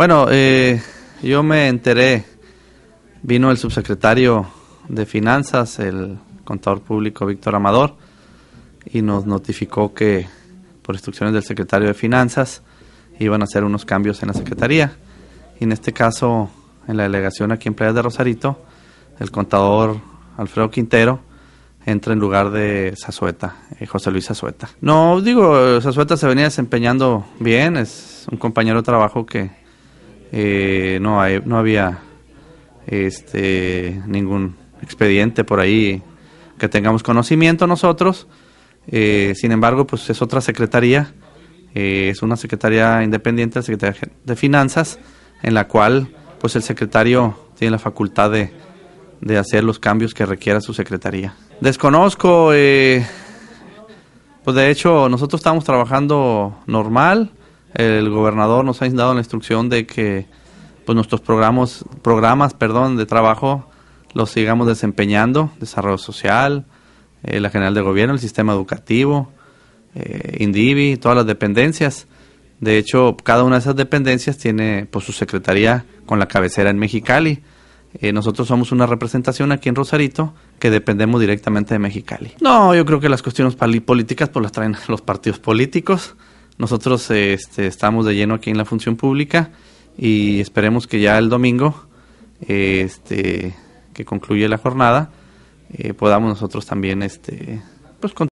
Bueno, eh, yo me enteré, vino el subsecretario de Finanzas, el contador público Víctor Amador, y nos notificó que por instrucciones del secretario de Finanzas iban a hacer unos cambios en la Secretaría. Y en este caso, en la delegación aquí en Playa de Rosarito, el contador Alfredo Quintero entra en lugar de Sasueta, eh, José Luis Sasueta. No, digo, Sasueta se venía desempeñando bien, es un compañero de trabajo que eh, no, no había este, ningún expediente por ahí que tengamos conocimiento nosotros. Eh, sin embargo, pues es otra secretaría, eh, es una secretaría independiente, la Secretaría de Finanzas, en la cual pues el secretario tiene la facultad de, de hacer los cambios que requiera su secretaría. Desconozco, pues de hecho nosotros estamos trabajando normal, el gobernador nos ha dado la instrucción de que pues, nuestros programas, programas perdón, de trabajo los sigamos desempeñando, desarrollo social, eh, la general de gobierno, el sistema educativo, eh, Indivi, todas las dependencias. De hecho, cada una de esas dependencias tiene pues, su secretaría con la cabecera en Mexicali. Eh, nosotros somos una representación aquí en Rosarito que dependemos directamente de Mexicali. No, yo creo que las cuestiones políticas pues las traen los partidos políticos. Nosotros este, estamos de lleno aquí en la función pública y esperemos que ya el domingo, este, que concluye la jornada, eh, podamos nosotros también este, pues,